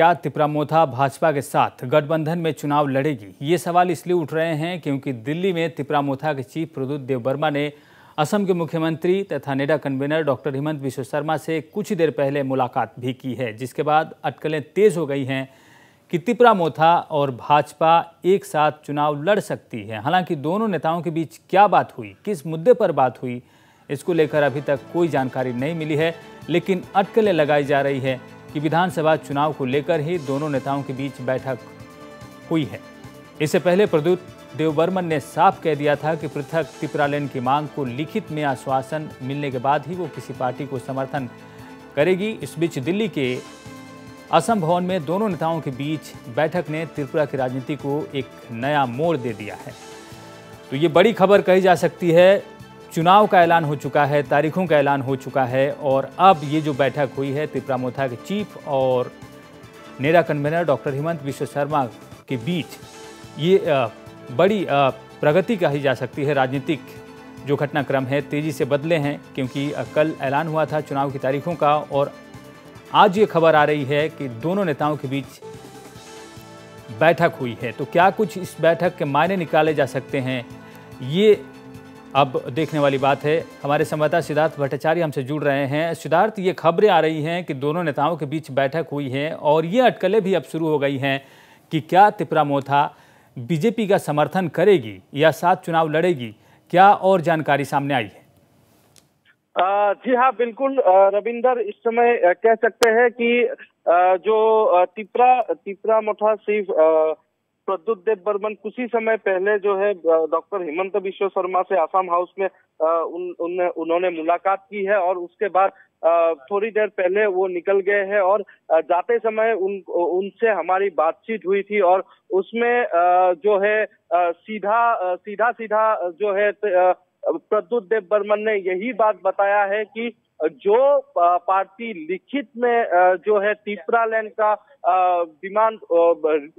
क्या मोथा भाजपा के साथ गठबंधन में चुनाव लड़ेगी ये सवाल इसलिए उठ रहे हैं क्योंकि दिल्ली में मोथा के चीफ प्रद्युत वर्मा ने असम के मुख्यमंत्री तथा नेडा कन्वीनर डॉक्टर हिमंत विश्व शर्मा से कुछ ही देर पहले मुलाकात भी की है जिसके बाद अटकलें तेज हो गई हैं कि मोथा और भाजपा एक साथ चुनाव लड़ सकती है हालांकि दोनों नेताओं के बीच क्या बात हुई किस मुद्दे पर बात हुई इसको लेकर अभी तक कोई जानकारी नहीं मिली है लेकिन अटकलें लगाई जा रही है कि विधानसभा चुनाव को लेकर ही दोनों नेताओं के बीच बैठक हुई है इससे पहले प्रद्युत देवबर्मन ने साफ कह दिया था कि पृथक तिपरालेन की मांग को लिखित में आश्वासन मिलने के बाद ही वो किसी पार्टी को समर्थन करेगी इस बीच दिल्ली के असम भवन में दोनों नेताओं के बीच बैठक ने त्रिपुरा की राजनीति को एक नया मोड़ दे दिया है तो ये बड़ी खबर कही जा सकती है चुनाव का ऐलान हो चुका है तारीखों का ऐलान हो चुका है और अब ये जो बैठक हुई है मोथा के चीफ और नेरा कन्वेनर डॉक्टर हेमंत विश्व शर्मा के बीच ये बड़ी प्रगति कही जा सकती है राजनीतिक जो घटनाक्रम है तेज़ी से बदले हैं क्योंकि कल ऐलान हुआ था चुनाव की तारीखों का और आज ये खबर आ रही है कि दोनों नेताओं के बीच बैठक हुई है तो क्या कुछ इस बैठक के मायने निकाले जा सकते हैं ये अब देखने वाली बात है हमारे संवाददाता सिद्धार्थ भट्टाचार्य हमसे जुड़ रहे हैं सिद्धार्थ ये खबरें आ रही हैं कि दोनों नेताओं के बीच बैठक हुई है और ये अटकलें भी अब शुरू हो गई हैं कि क्या तिपरा मोथा बीजेपी का समर्थन करेगी या साथ चुनाव लड़ेगी क्या और जानकारी सामने आई है जी हाँ बिल्कुल रविंदर इस समय कह सकते हैं कि जो तिपरा तिपरा मोथा सिर्फ प्रद्युत देव बर्मन कुछ ही समय पहले जो है डॉक्टर हेमंत विश्व शर्मा से आसाम हाउस में उन, उन, उन्होंने मुलाकात की है और उसके बाद थोड़ी देर पहले वो निकल गए हैं और जाते समय उन उनसे हमारी बातचीत हुई थी और उसमें जो है सीधा सीधा सीधा जो है प्रद्युत देव बर्मन ने यही बात बताया है कि जो पार्टी लिखित में जो है तिपरा लैंड का डिमांड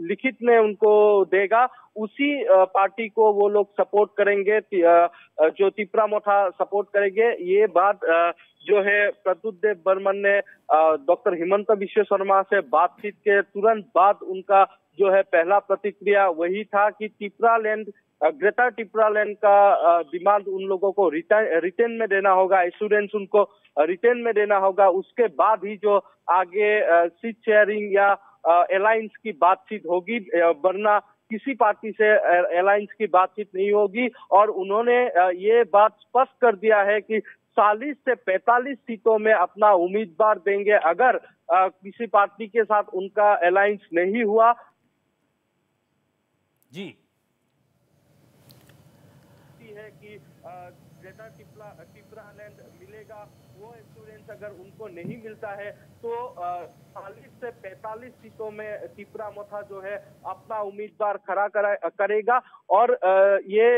लिखित में उनको देगा उसी पार्टी को वो लोग सपोर्ट करेंगे जो तिपरा मोठा सपोर्ट करेंगे ये बात जो है प्रद्युत देव बर्मन ने डॉक्टर हिमंत विश्व शर्मा से बातचीत के तुरंत बाद उनका जो है पहला प्रतिक्रिया वही था कि Tipraland greater Tipraland का डिमांड उन लोगों को रिटर्न में देना होगा इंश्योरेंस उनको रिटर्न में देना होगा उसके बाद ही जो आगे सीट शेयरिंग या अलायंस की बातचीत होगी वरना किसी पार्टी से अलायंस की बातचीत नहीं होगी और उन्होंने ये बात स्पष्ट कर दिया है कि 40 से 45 सीटों में अपना उम्मीदवार देंगे अगर किसी पार्टी के साथ उनका अलायंस नहीं हुआ जी ग्रेटर टिपला टिपरा लैंड मिलेगा वो स्टूडेंट्स अगर उनको नहीं मिलता है तो चालीस से 45 सीटों में टिपरा मोथा जो है अपना उम्मीदवार खड़ा करेगा और ये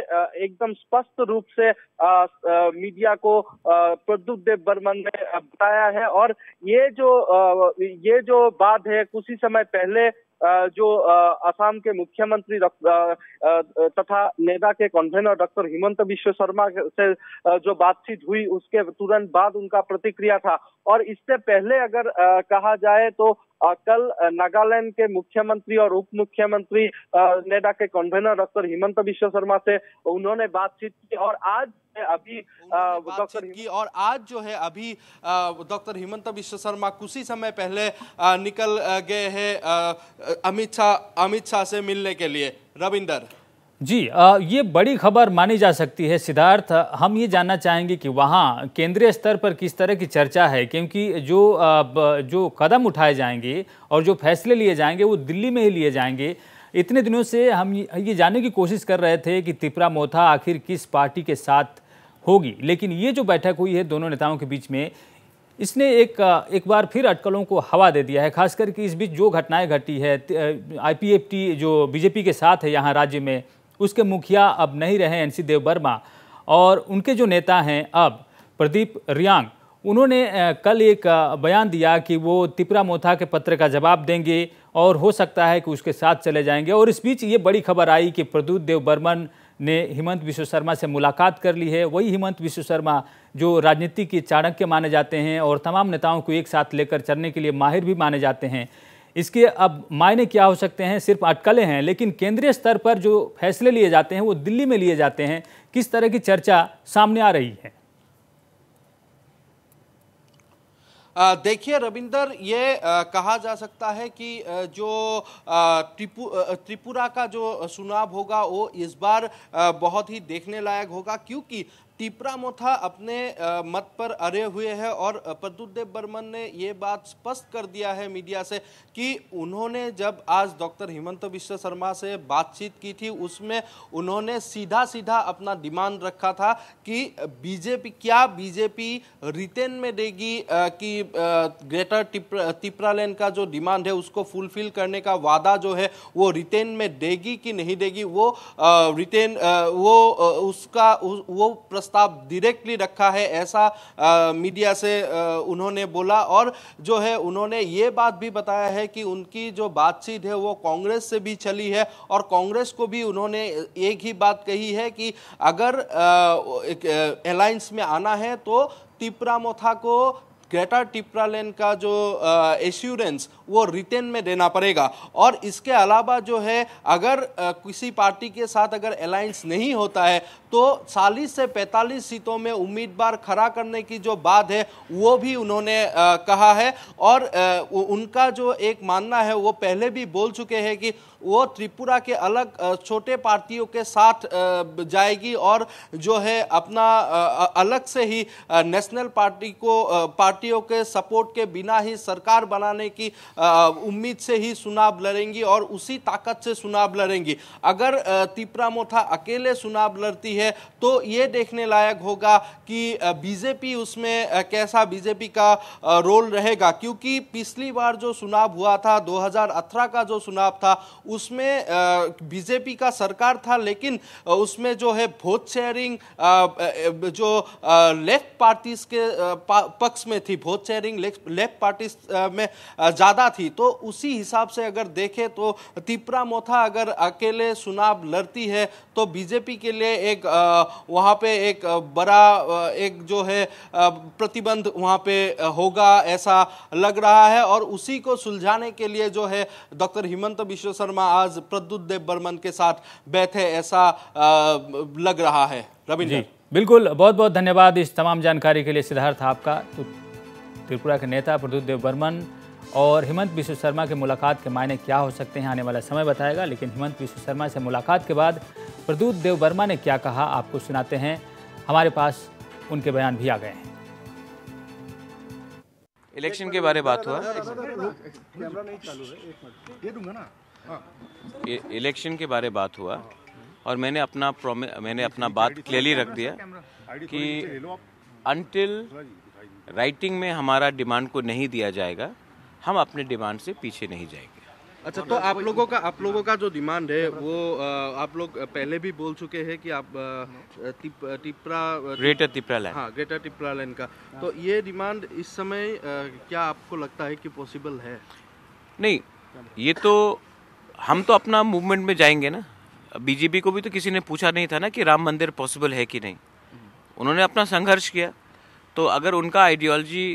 एकदम स्पष्ट रूप से मीडिया को प्रद्युत देव बर्मन ने बताया है और ये जो ये जो बात है कुछ ही समय पहले जो असम के मुख्यमंत्री तथा नेडा के कन्वेनर डॉक्टर हिमंत विश्व शर्मा से जो बातचीत हुई उसके तुरंत बाद उनका प्रतिक्रिया था और इससे पहले अगर कहा जाए तो कल नागालैंड के मुख्यमंत्री और उप मुख्यमंत्री नेडा के कन्वेनर डॉक्टर हिमंत विश्व शर्मा से उन्होंने बातचीत की और आज अभी डॉक्टर की और आज जो है अभी डॉक्टर हिमंत विश्व शर्मा कुछ ही समय पहले निकल गए हैं अमित शाह अमित शाह से मिलने के लिए रविंदर जी आ, ये बड़ी खबर मानी जा सकती है सिद्धार्थ हम ये जानना चाहेंगे कि वहाँ केंद्रीय स्तर पर किस तरह की चर्चा है क्योंकि जो आ, ब, जो कदम उठाए जाएंगे और जो फैसले लिए जाएंगे वो दिल्ली में ही लिए जाएंगे इतने दिनों से हम ये जानने की कोशिश कर रहे थे कि तिपरा मोथा आखिर किस पार्टी के साथ होगी लेकिन ये जो बैठक हुई है दोनों नेताओं के बीच में इसने एक एक बार फिर अटकलों को हवा दे दिया है खासकर कि इस बीच जो घटनाएं घटी है आईपीएफटी जो बीजेपी के साथ है यहाँ राज्य में उसके मुखिया अब नहीं रहे एन सी देवबर्मा और उनके जो नेता हैं अब प्रदीप रियांग उन्होंने कल एक बयान दिया कि वो तिपरा मोथा के पत्र का जवाब देंगे और हो सकता है कि उसके साथ चले जाएंगे और इस बीच ये बड़ी खबर आई कि प्रदूत देव बर्मन ने हेमंत विश्व शर्मा से मुलाकात कर ली है वही हेमंत विश्व शर्मा जो राजनीति के चाणक्य माने जाते हैं और तमाम नेताओं को एक साथ लेकर चलने के लिए माहिर भी माने जाते हैं इसके अब मायने क्या हो सकते हैं सिर्फ अटकलें हैं लेकिन केंद्रीय स्तर पर जो फैसले लिए जाते हैं वो दिल्ली में लिए जाते हैं किस तरह की चर्चा सामने आ रही है देखिए रविंदर ये आ, कहा जा सकता है कि आ, जो त्रिपु, त्रिपुरा का जो चुनाव होगा वो इस बार बहुत ही देखने लायक होगा क्योंकि टिपरा मोथा अपने मत पर अरे हुए हैं और प्रदुदेव बर्मन ने ये बात स्पष्ट कर दिया है मीडिया से कि उन्होंने जब आज डॉक्टर हिमंत विश्व शर्मा से बातचीत की थी उसमें उन्होंने सीधा सीधा अपना डिमांड रखा था कि बीजेपी क्या बीजेपी रिटेन में देगी कि ग्रेटर टिपरा टिपरा लैंड का जो डिमांड है उसको फुलफिल करने का वादा जो है वो रिटेन में देगी कि नहीं देगी वो रिटेन वो उसका वो प्रश्न प्रस्ताव डायरेक्टली रखा है ऐसा आ, मीडिया से आ, उन्होंने बोला और जो है उन्होंने ये बात भी बताया है कि उनकी जो बातचीत है वो कांग्रेस से भी चली है और कांग्रेस को भी उन्होंने एक ही बात कही है कि अगर अलायंस में आना है तो तिपरा मोथा को ग्रेटर लेन का जो एश्योरेंस uh, वो रिटेन में देना पड़ेगा और इसके अलावा जो है अगर uh, किसी पार्टी के साथ अगर अलायंस नहीं होता है तो 40 से 45 सीटों में उम्मीदवार खड़ा करने की जो बात है वो भी उन्होंने uh, कहा है और उनका जो एक मानना है वो पहले भी बोल चुके हैं कि वो त्रिपुरा के अलग छोटे पार्टियों के साथ जाएगी और जो है अपना अलग से ही नेशनल पार्टी को पार्टियों के सपोर्ट के बिना ही सरकार बनाने की उम्मीद से ही चुनाव लड़ेंगी और उसी ताकत से चुनाव लड़ेंगी अगर तिपरा मोथा अकेले चुनाव लड़ती है तो ये देखने लायक होगा कि बीजेपी उसमें कैसा बीजेपी का रोल रहेगा क्योंकि पिछली बार जो चुनाव हुआ था 2018 का जो चुनाव था उसमें बीजेपी का सरकार था लेकिन उसमें जो है वोट शेयरिंग जो लेफ्ट पार्टीज के पक्ष में थी वोट शेयरिंग लेफ्ट पार्टीज में ज़्यादा थी तो उसी हिसाब से अगर देखें तो तिपरा मोथा अगर अकेले चुनाव लड़ती है तो बीजेपी के लिए एक वहाँ पे एक बड़ा एक जो है प्रतिबंध वहाँ पे होगा ऐसा लग रहा है और उसी को सुलझाने के लिए जो है डॉक्टर हिमंत विश्व शर्मा शर्मा आज प्रद्युत देव बर्मन के साथ बैठे ऐसा लग रहा है रविंद्र बिल्कुल बहुत बहुत धन्यवाद इस तमाम जानकारी के लिए सिद्धार्थ आपका तो त्रिपुरा के नेता प्रद्युत देव बर्मन और हिमंत विश्व शर्मा के मुलाकात के मायने क्या हो सकते हैं आने वाला समय बताएगा लेकिन हिमंत विश्व शर्मा से मुलाकात के बाद प्रद्युत देव वर्मा ने क्या कहा आपको सुनाते हैं हमारे पास उनके बयान भी आ गए हैं इलेक्शन के बारे बात हुआ इलेक्शन हाँ। के बारे बात हुआ और मैंने अपना मैंने अपना बात क्लियरली रख दिया कि अनटिल राइटिंग हाँ में हमारा डिमांड को नहीं दिया जाएगा हम अपने डिमांड से पीछे नहीं जाएंगे अच्छा तो आप लोगों का आप लोगों का जो डिमांड है वो आप लोग पहले भी बोल चुके हैं कि आप टिपरा ग्रेटर टिपरा लाइन हाँ ग्रेटर टिपरा लाइन का तो ये डिमांड इस समय क्या आपको लगता है कि पॉसिबल है नहीं ये तो हम तो अपना मूवमेंट में जाएंगे ना बीजेपी को भी तो किसी ने पूछा नहीं था ना कि राम मंदिर पॉसिबल है कि नहीं उन्होंने अपना संघर्ष किया तो अगर उनका आइडियोलॉजी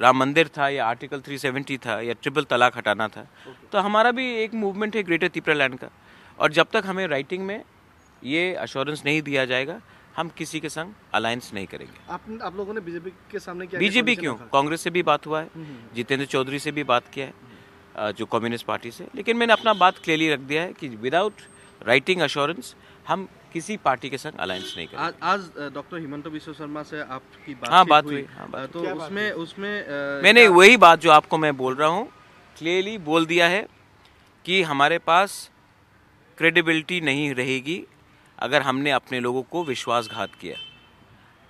राम मंदिर था या आर्टिकल 370 था या ट्रिपल तलाक हटाना था okay. तो हमारा भी एक मूवमेंट है ग्रेटर तिपरा लैंड का और जब तक हमें राइटिंग में ये अश्योरेंस नहीं दिया जाएगा हम किसी के संग अलायंस नहीं करेंगे आप आप लोगों ने बीजेपी के सामने क्या बीजेपी क्यों कांग्रेस से भी बात हुआ है हम्म, हम्म। जितेंद्र चौधरी से भी बात किया है जो कम्युनिस्ट पार्टी से लेकिन मैंने अपना बात क्लियरली रख दिया है कि विदाउट राइटिंग अश्योरेंस हम किसी पार्टी के संग अलायंस नहीं करें आज, आज डॉक्टर हिमंत विश्व शर्मा से आपकी बात हाँ बात हुई, हुई हाँ, बात तो उसमें उसमें मैंने वही बात जो आपको मैं बोल रहा हूँ क्लियरली बोल दिया है कि हमारे पास क्रेडिबिलिटी नहीं रहेगी अगर हमने अपने लोगों को विश्वासघात किया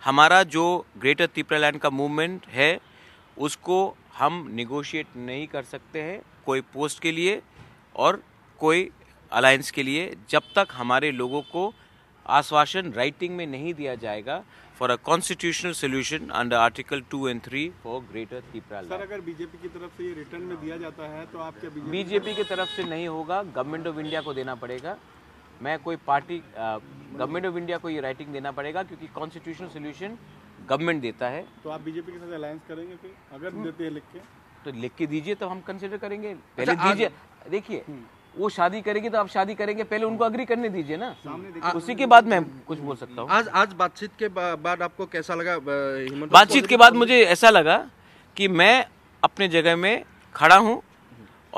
हमारा जो ग्रेटर तिपरा लैंड का मूवमेंट है उसको हम निगोशिएट नहीं कर सकते हैं कोई पोस्ट के लिए और कोई अलायंस के लिए जब तक हमारे लोगों को आश्वासन राइटिंग में नहीं दिया जाएगा for a constitutional solution under article two and three for greater Tripura sir अगर बीजेपी की तरफ से ये रिटर्न में दिया जाता है तो आपके बीजेपी की तरफ से नहीं होगा गवर्नमेंट ऑफ इंडिया को देना पड़ेगा मैं कोई पार्टी गवर्नमेंट ऑफ इंडिया को ये राइटिंग देना पड़ेगा क्योंकि कॉन्स्टिट्यूशनल सोल्यूशन गवर्नमेंट देता है तो आप बीजेपी के साथ अलायंस करेंगे फिर अगर हम्म। देते हैं लिख के तो लिख के दीजिए तो हम कंसिडर करेंगे अच्छा, पहले दीजिए देखिए हम्म। वो शादी करेगी तो आप शादी करेंगे पहले उनको अग्री करने दीजिए ना उसी के बाद मैं कुछ बोल सकता हूँ आज आज बातचीत के बाद आपको कैसा लगा बातचीत के बाद मुझे ऐसा लगा कि मैं अपने जगह में खड़ा हूँ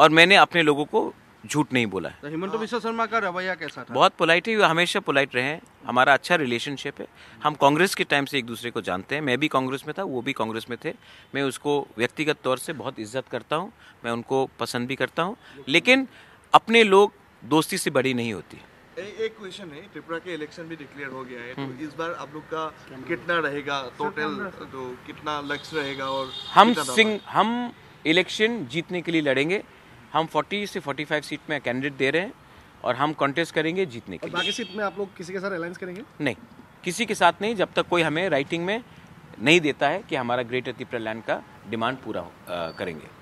और मैंने अपने लोगों को झूठ नहीं बोला है तो हेमंत विश्व शर्मा का रवैया कैसा था बहुत पोलाइट है हमेशा पोलाइट रहे हैं हमारा अच्छा रिलेशनशिप है हम कांग्रेस के टाइम से एक दूसरे को जानते हैं मैं भी कांग्रेस में था वो भी कांग्रेस में थे मैं उसको व्यक्तिगत तौर से बहुत इज्जत करता हूँ मैं उनको पसंद भी करता हूँ लेकिन अपने लोग दोस्ती से बड़ी नहीं होती एक क्वेश्चन है त्रिपुरा के इलेक्शन भी डिक्लेयर हो गया है तो हम्म। इस बार आप लोग का कितना रहेगा टोटल तो कितना लक्ष्य रहेगा और हम सिंह हम इलेक्शन जीतने के लिए लड़ेंगे हम 40 से 45 सीट में कैंडिडेट दे रहे हैं और हम कॉन्टेस्ट करेंगे जीतने के लिए बाकी सीट में आप लोग किसी के साथ अलायंस करेंगे नहीं किसी के साथ नहीं जब तक कोई हमें राइटिंग में नहीं देता है कि हमारा ग्रेटर त्रिपुरा लैंड का डिमांड पूरा करेंगे